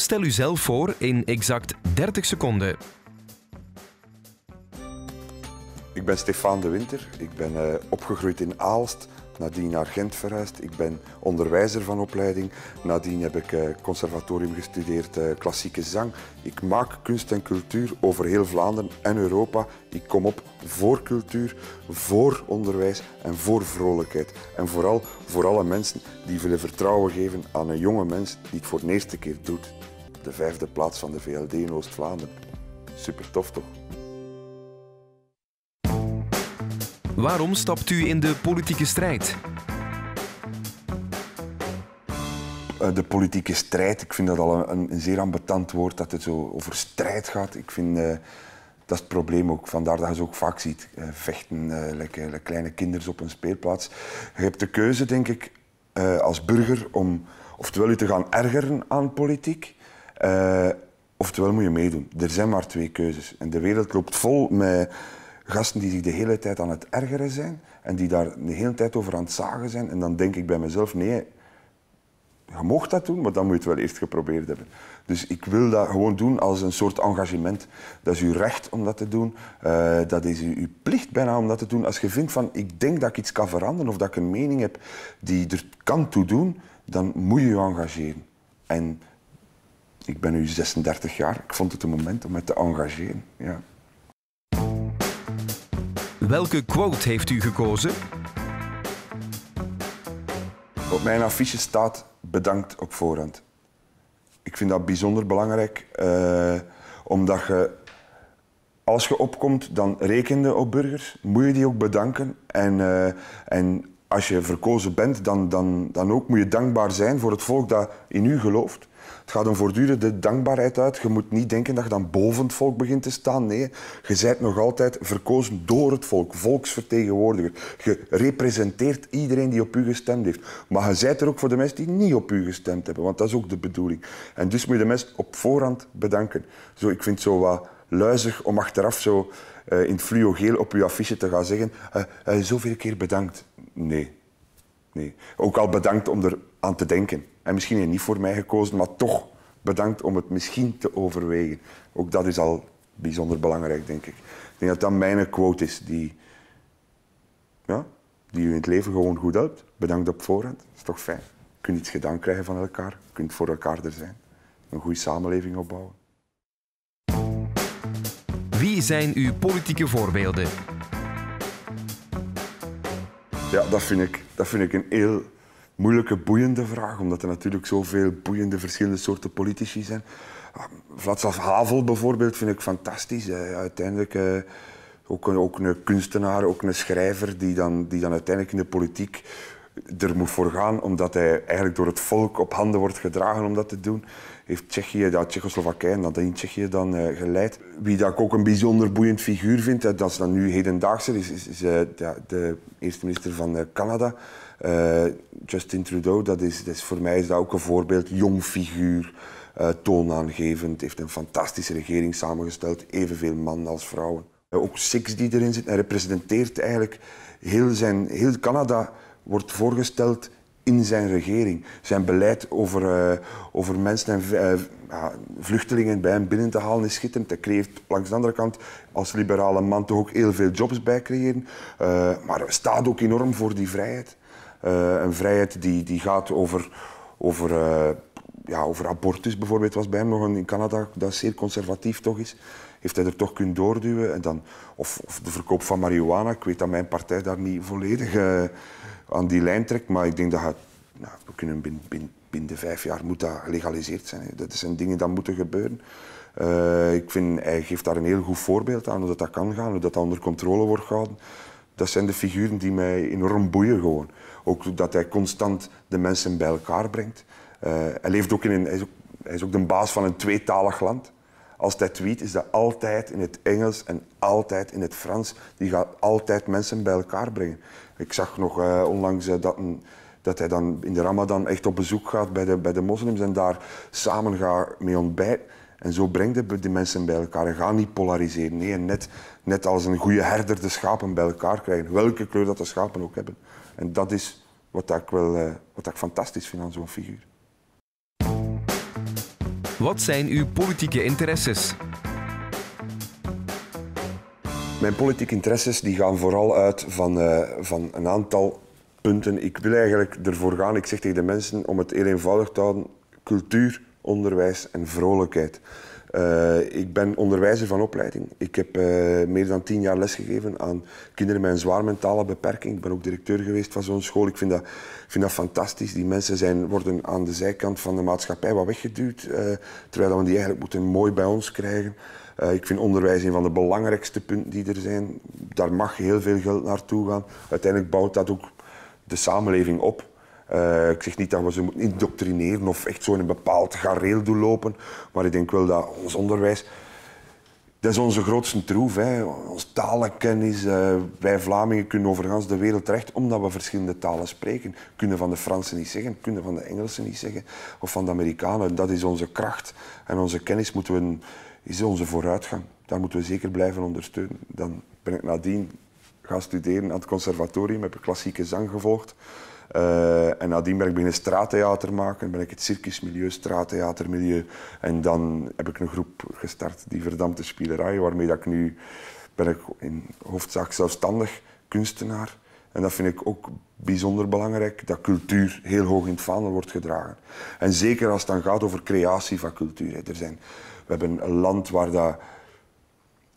Stel u zelf voor in exact 30 seconden. Ik ben Stefan de Winter. Ik ben eh, opgegroeid in Aalst nadien naar Gent verhuisd. Ik ben onderwijzer van opleiding. Nadien heb ik eh, conservatorium gestudeerd, eh, klassieke zang. Ik maak kunst en cultuur over heel Vlaanderen en Europa. Ik kom op voor cultuur, voor onderwijs en voor vrolijkheid. En vooral voor alle mensen die willen vertrouwen geven aan een jonge mens die het voor de eerste keer doet. De vijfde plaats van de VLD in Oost-Vlaanderen. Super tof toch? Waarom stapt u in de politieke strijd? Eh, de politieke strijd. Ik vind dat al een, een, zeer ambetant woord dat het zo over strijd gaat. Ik vind eh, dat is het probleem ook. Vandaar dat je ze ook vaak ziet eh, vechten, uh, kleine kinderen op een speelplaats. Je hebt de keuze, denk ik, als burger om oftewel je te gaan ergeren aan politiek. Oftewel moet je meedoen. Er zijn maar twee keuzes. En de wereld loopt vol met gasten die zich de hele tijd aan het ergeren zijn en die daar de hele tijd over aan het zagen zijn. En dan denk ik bij mezelf, nee, je mocht dat doen, maar dan moet je het wel eerst geprobeerd hebben. Dus ik wil dat gewoon doen als een soort engagement. Dat is uw recht om dat te doen. Eh, dat is uw, plicht bijna om dat te doen. Als je vindt van, ik denk dat ik iets kan veranderen of dat ik een mening heb die er kan toe doen, dan moet je je engageren. En ik ben nu 36 jaar. Ik vond het een moment om me te engageren. Ja. Welke quote heeft u gekozen? Op mijn affiche staat bedankt op voorhand. Ik vind dat bijzonder belangrijk, eh, omdat je als je opkomt, dan rekende op burgers. Moet je die ook bedanken. En, eh, en als je verkozen bent, dan, dan, dan ook moet je dankbaar zijn voor het volk dat in u gelooft. Het gaat een voortdurende dankbaarheid uit. Je moet niet denken dat je dan boven het volk begint te staan. Nee, je bent nog altijd verkozen door het volk, volksvertegenwoordiger. Je representeert iedereen die op u gestemd heeft. Maar je bent er ook voor de mensen die niet op u gestemd hebben, want dat is ook de bedoeling. En dus moet je de mensen op voorhand bedanken. Zo, ik vind het zo wat luizig om achteraf zo uh, in fluogeel op uw affiche te gaan zeggen uh, uh, zoveel keer bedankt. Nee. nee. Ook al bedankt om er aan te denken. En misschien je niet voor mij gekozen, maar toch bedankt om het misschien te overwegen. Ook dat is al bijzonder belangrijk, denk ik. Ik denk dat dat mijn quote is die, ja, die u in het leven gewoon goed helpt. Bedankt op voorhand, dat is toch fijn. Je kunt iets gedaan krijgen van elkaar, je kunt voor elkaar er zijn. Een goede samenleving opbouwen. Wie zijn uw politieke voorbeelden? Ja, dat vind ik, dat vind ik een heel moeilijke, boeiende vraag, omdat er natuurlijk zoveel boeiende verschillende soorten politici zijn. Ehm, Vladislav Havel bijvoorbeeld vind ik fantastisch. Uiteindelijk eh, ook, een, ook een kunstenaar, ook een schrijver die dan, die dan uiteindelijk in de politiek er moet voor gaan, omdat hij eigenlijk door het volk op handen wordt gedragen om dat te doen. Heeft Tsjechië, ja, Tsjechoslowakije en dat in Tsjechië dan eh, geleid. Wie dat ik ook een bijzonder boeiend figuur vind, dat is dan nu hedendaagse, is, is, de, eh, de eerste minister van Canada. Eh, Justin Trudeau, dat is, dat is, voor mij is dat ook een voorbeeld. Jong figuur, uh, toonaangevend, heeft een fantastische regering samengesteld. Evenveel mannen als vrouwen. Eh, ook Six die erin zit, hij representeert eigenlijk heel, zijn, heel Canada wordt voorgesteld in zijn regering. Zijn beleid over, over mensen en vluchtelingen bij hem binnen te halen is schitterend. Hij creëert langs de andere kant als liberale man toch ook heel veel jobs bij creëren. maar staat ook enorm voor die vrijheid. Eh, een vrijheid die, die gaat over, over, eh, ja, over abortus bijvoorbeeld, was bij hem nog een, in Canada, dat zeer conservatief toch is heeft hij er toch kunnen doorduwen. En dan, of, of, de verkoop van marihuana. Ik weet dat mijn partij daar niet volledig eh, aan die lijn trekt. Maar ik denk dat hij nou, we kunnen binnen, binnen, binnen, vijf jaar moet dat gelegaliseerd zijn. Hè. Dat zijn dingen die moeten gebeuren. ik vind, hij geeft daar een heel goed voorbeeld aan hoe dat, dat kan gaan, hoe dat, dat onder controle wordt gehouden dat zijn de figuren die mij enorm boeien gewoon. Ook dat hij constant de mensen bij elkaar brengt. Eh, hij, leeft ook in een, hij, is ook, de baas van een tweetalig land. Als hij tweet, is dat altijd in het Engels en altijd in het Frans. Die gaat altijd mensen bij elkaar brengen. Ik zag nog eh, onlangs eh, dat, een, dat, hij dan in de Ramadan echt op bezoek gaat bij de, bij de moslims en daar samen gaat mee ontbijten. En zo brengt het die mensen bij elkaar. En ga niet polariseren. Nee, net, net als een goede herder de schapen bij elkaar krijgen. Welke kleur dat de schapen ook hebben. En dat is wat ik, wel, eh, wat ik fantastisch vind aan zo'n figuur. Wat zijn uw politieke interesses? Mijn politieke interesses die gaan vooral uit van, eh, van een aantal punten. Ik wil eigenlijk ervoor gaan, ik zeg tegen de mensen om het heel eenvoudig te houden, cultuur onderwijs en vrolijkheid. Eh, ik ben onderwijzer van opleiding. Ik heb eh, meer dan tien jaar lesgegeven aan kinderen met een zwaar mentale beperking. Ik ben ook directeur geweest van zo'n school. Ik vind dat, vind dat fantastisch. Die mensen zijn, worden aan de zijkant van de maatschappij wat weggeduwd, eh, terwijl we die eigenlijk moeten mooi bij ons krijgen. ik vind onderwijs een van de belangrijkste punten die er zijn. Daar mag heel veel geld naartoe gaan. Uiteindelijk bouwt dat ook de samenleving op. Eh, ik zeg niet dat we ze moeten indoctrineren of echt zo in een bepaald gareel doorlopen, maar ik denk wel dat ons onderwijs. Dat is onze grootste troef, hè. onze talenkennis. Eh, wij Vlamingen kunnen overigens de wereld terecht omdat we verschillende talen spreken. Kunnen van de Fransen niet zeggen, kunnen van de Engelsen niet zeggen of van de Amerikanen. Dat is onze kracht en onze kennis moeten we, is onze vooruitgang. Daar moeten we zeker blijven ondersteunen. Dan ben ik nadien gaan studeren aan het conservatorium, heb ik klassieke zang gevolgd. Uh, en nadien ben ik beginnen straattheater maken. Ben ik het circusmilieu, straattheatermilieu. En dan heb ik een groep gestart, die verdampte spielerij, waarmee dat ik nu ben ik in hoofdzaak zelfstandig kunstenaar. En dat vind ik ook bijzonder belangrijk, dat cultuur heel hoog in het vaandel wordt gedragen. En zeker als het dan gaat over creatie van cultuur. Er zijn, we hebben een land waar, dat,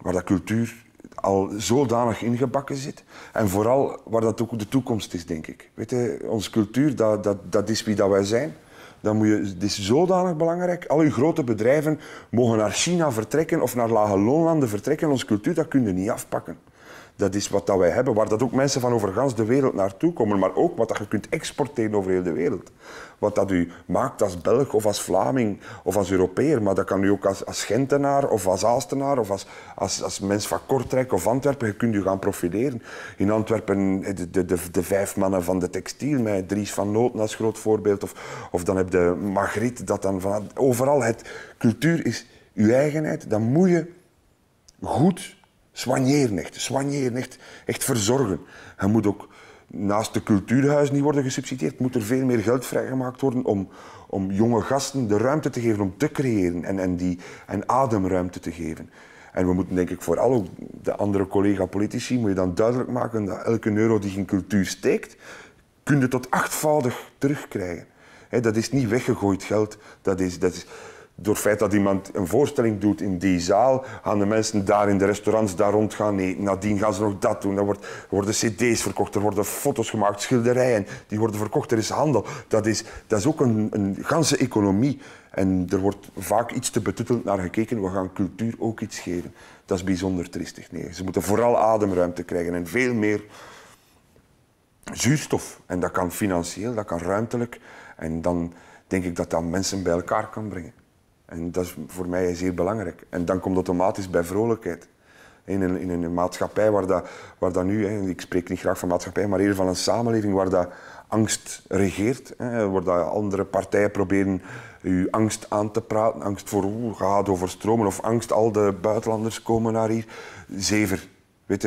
waar dat cultuur al zodanig ingebakken zit. En vooral waar dat ook de toekomst is, denk ik. Weet je, onze cultuur, dat, dat, dat is wie dat wij zijn. Dan moet je, is zodanig belangrijk. Al uw grote bedrijven mogen naar China vertrekken of naar lage loonlanden vertrekken. Onze cultuur, dat kun je niet afpakken dat is wat dat wij hebben, waar dat ook mensen van over de wereld naartoe komen, maar ook wat dat je kunt exporteren over heel de wereld. Wat dat u maakt als Belg of als Vlaming of als Europeer, maar dat kan u ook als, als Gentenaar of als Aalstenaar of als, als, als mens van Kortrijk of Antwerpen, je kunt u gaan profileren. In Antwerpen eh, de, de, de, de vijf mannen van de textiel, met Dries van Noten als groot voorbeeld, of, of dan heb je Magritte, dat dan van overal het cultuur is uw eigenheid, dan moet je goed Soigneren echt. Soigneren echt. Echt verzorgen. Hij moet ook naast de cultuurhuis niet worden gesubsidieerd. Moet er veel meer geld vrijgemaakt worden om, om jonge gasten de ruimte te geven om te creëren en, en, die, en ademruimte te geven. En we moeten denk ik vooral ook de andere collega-politici moet je dan duidelijk maken dat elke euro die in cultuur steekt, kun je tot achtvoudig terugkrijgen. dat is niet weggegooid geld. Dat is, dat is, door het feit dat iemand een voorstelling doet in die zaal, gaan de mensen daar in de restaurants daar rond gaan eten. Nadien gaan ze nog dat doen. Er worden cd's verkocht, er worden foto's gemaakt, schilderijen. Die worden verkocht, er is handel. Dat is, dat is ook een, een ganse economie. En er wordt vaak iets te betuttelend naar gekeken. We gaan cultuur ook iets geven. Dat is bijzonder triestig. Nee, ze moeten vooral ademruimte krijgen en veel meer zuurstof. En dat kan financieel, dat kan ruimtelijk. En dan denk ik dat dat mensen bij elkaar kan brengen. En dat is voor mij zeer belangrijk. En dan komt automatisch bij vrolijkheid. In een, in een maatschappij waar dat, waar dat nu, hè, ik spreek niet graag van maatschappij, maar eerder van een samenleving waar dat angst regeert. Hè, waar dat andere partijen proberen uw angst aan te praten. Angst voor, hoe gaat het overstromen? Of angst, al de buitenlanders komen naar hier. Zever. Weet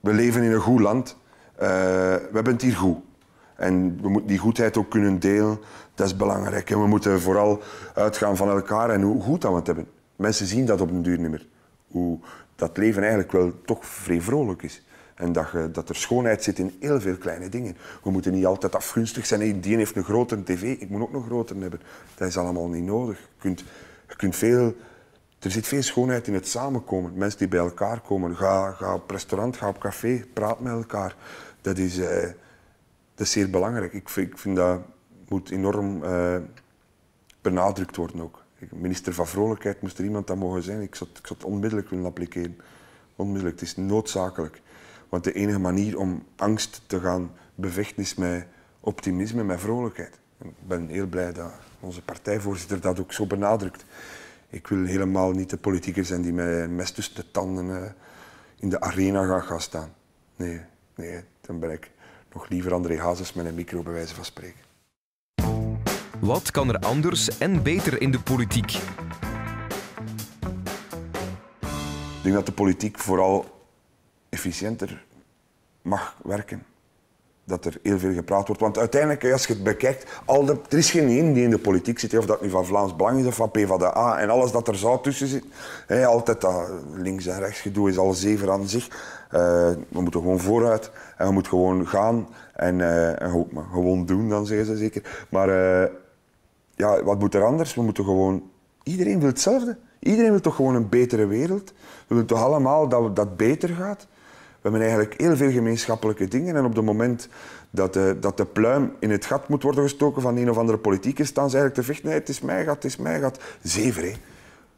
we leven in een goed land. Eh, we hebben het hier goed. En we moeten die goedheid ook kunnen delen dat is belangrijk. En we moeten vooral uitgaan van elkaar en hoe goed dat we het hebben. Mensen zien dat op een duur niet meer. Hoe dat leven eigenlijk wel toch vrij vrolijk is. En dat, je, dat er schoonheid zit in heel veel kleine dingen. We moeten niet altijd afgunstig zijn. Iedereen die heeft een grotere tv, ik moet ook een grotere hebben. Dat is allemaal niet nodig. Je kunt, je kunt veel, er zit veel schoonheid in het samenkomen. Mensen die bij elkaar komen. Ga, ga op restaurant, ga op café, praat met elkaar. Dat is, eh, dat is zeer belangrijk. Ik, ik vind dat moet enorm eh, benadrukt worden ook. Minister van Vrolijkheid moest er iemand dat mogen zijn. Ik zou, ik het onmiddellijk willen appliceren. Onmiddellijk, het is noodzakelijk. Want de enige manier om angst te gaan bevechten is met optimisme, met vrolijkheid. Ik ben heel blij dat onze partijvoorzitter dat ook zo benadrukt. Ik wil helemaal niet de politieker zijn die met mes tussen de tanden eh, in de arena gaat gaan staan. Nee, nee, dan ben ik nog liever André Hazes met een micro bij wijze van spreken. Wat kan er anders en beter in de politiek? Ik denk dat de politiek vooral efficiënter mag werken. Dat er heel veel gepraat wordt. Want uiteindelijk, als je het bekijkt, al er is geen één die in de politiek zit. Of dat nu van Vlaams Belang is of van PvdA. En alles dat er zo tussen zit. altijd dat links- en rechtsgedoe is al zeven aan zich. Eh, we moeten gewoon vooruit. En we moeten gewoon gaan. En, eh, gewoon doen, dan zeggen ze zeker. Maar... Eh, ja, wat moet er anders? We moeten gewoon... Iedereen wil hetzelfde. Iedereen wil toch gewoon een betere wereld. We willen toch allemaal dat dat beter gaat. We hebben eigenlijk heel veel gemeenschappelijke dingen. En op het moment dat de, eh, dat de pluim in het gat moet worden gestoken van een of andere politiek, is dan ze eigenlijk te vechten. het is mij gat, het is mij gat. zeven. hè.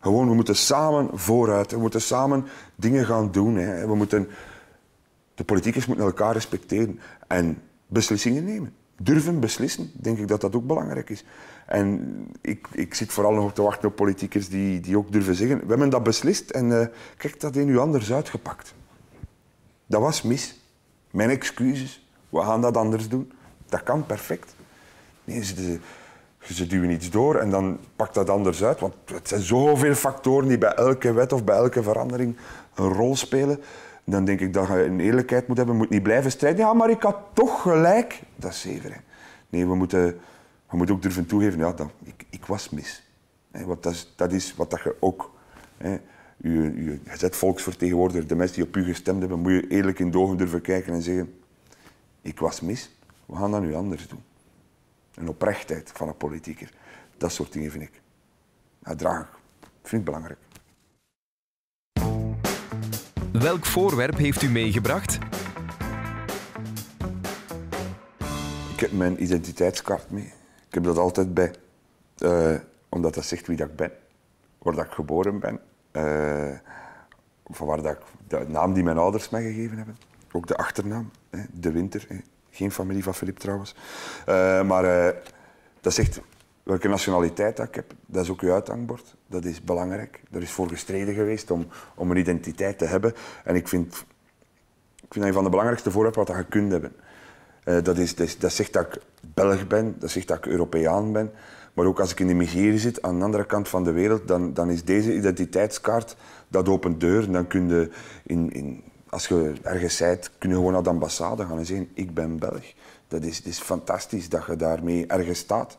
Gewoon, we moeten samen vooruit. We moeten samen dingen gaan doen. Hè. We moeten... De politiekers moeten elkaar respecteren en beslissingen nemen durven beslissen, denk ik dat dat ook belangrijk is. En ik, ik zit vooral nog te wachten op politiekers die, die ook durven zeggen, we hebben dat beslist en eh, kijk, dat heeft u anders uitgepakt. Dat was mis. Mijn excuses. We gaan dat anders doen. Dat kan perfect. Nee, ze, ze duwen iets door en dan pakt dat anders uit. Want het zijn zoveel factoren die bij elke wet of bij elke verandering een rol spelen dan denk ik dat je een eerlijkheid moet hebben. Je moet niet blijven strijden. Ja, maar ik had toch gelijk. Dat is Nee, we moeten, we moeten ook durven toegeven. Ja, dat, ik, ik was mis. Hè, want dat is, dat is wat dat je ook... je, je, volksvertegenwoordiger, de mensen die op u gestemd hebben, moet je eerlijk in de ogen durven kijken en zeggen... Ik was mis. We gaan dat nu anders doen. Een oprechtheid van een politieker. Dat soort dingen vind ik. Dat draag ik. Vind ik belangrijk. Welk voorwerp heeft u meegebracht? Ik heb mijn identiteitskaart mee. Ik heb dat altijd bij. Eh, omdat dat zegt wie dat ik ben, waar dat ik geboren ben, eh, van waar dat ik, de naam die mijn ouders mij gegeven hebben, ook de achternaam, hè, De Winter. Hè. Geen familie van Filip trouwens. Eh, maar dat zegt welke nationaliteit dat ik heb, dat is ook je uithangbord. Dat is belangrijk. Er is voor gestreden geweest om, om een identiteit te hebben. En ik vind, ik vind dat een van de belangrijkste voorwerpen wat je kunt hebben. Eh, dat, is, dat, dat, zegt dat ik Belg ben, dat zegt dat ik Europeaan ben. Maar ook als ik in de Nigeria zit, aan de andere kant van de wereld, dan, dan is deze identiteitskaart, dat opent deur. dan kun je, in, in, als je ergens bent, kun je gewoon naar de ambassade gaan en zeggen, ik ben Belg. Dat is, dat is fantastisch dat je daarmee ergens staat.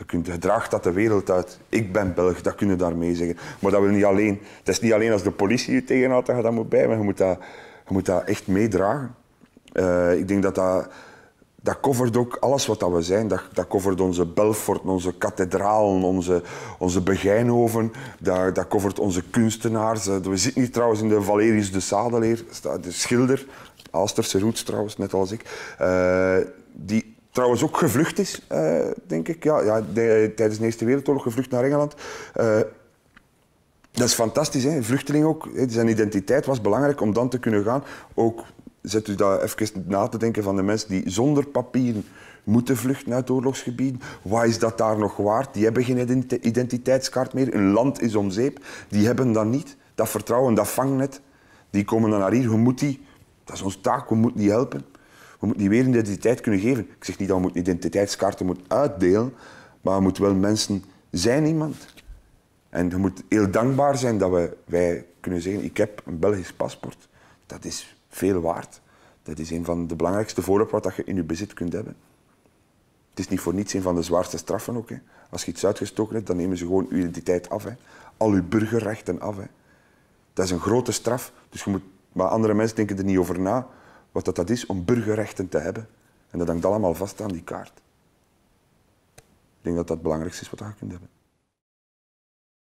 Je kunt gedrag dat de wereld uit. Ik ben Belg, dat kunnen daarmee zeggen. Maar dat wil niet alleen. Het is niet alleen als de politie je tegenhoudt dat je dat moet bij, maar je moet dat, je moet dat echt meedragen. Eh, ik denk dat dat. Dat covert ook alles wat dat we zijn. Dat, dat covert onze Belfort, onze kathedralen, onze, onze Begijnhoven. Dat, dat covert onze kunstenaars. Eh, we zitten hier trouwens in de Valerius de Sadeleer, de schilder. Alsterse roots trouwens, net als ik. Eh, die trouwens ook gevlucht is, eh, denk ik. Ja, ja tijdens de Eerste Wereldoorlog gevlucht naar Engeland. Eh, dat is fantastisch, hè? vluchteling ook. Zijn identiteit was belangrijk om dan te kunnen gaan. Ook zet u daar even na te denken van de mensen die zonder papieren moeten vluchten uit oorlogsgebieden. Wat is dat daar nog waard? Die hebben geen identiteitskaart meer. Een land is om zeep. Die hebben dat niet. Dat vertrouwen, dat vangnet. Die komen dan naar hier. We moeten die. Dat is onze taak. We moeten die helpen we moeten die weer een identiteit kunnen geven. Ik zeg niet dat we identiteitskaarten moeten uitdelen, maar we moeten wel mensen zijn iemand. En je moet heel dankbaar zijn dat we, wij kunnen zeggen, ik heb een Belgisch paspoort. Dat is veel waard. Dat is een van de belangrijkste voorwerpen dat je in je bezit kunt hebben. Het is niet voor niets een van de zwaarste straffen ook. Als je iets uitgestoken hebt, dan nemen ze gewoon je identiteit af. Hè. Al je burgerrechten af. Hè. Dat is een grote straf. Dus je moet, maar andere mensen denken er niet over na wat dat, dat is om burgerrechten te hebben. En dat hangt allemaal vast aan die kaart. Ik denk dat dat het belangrijkste is wat je kunnen hebben.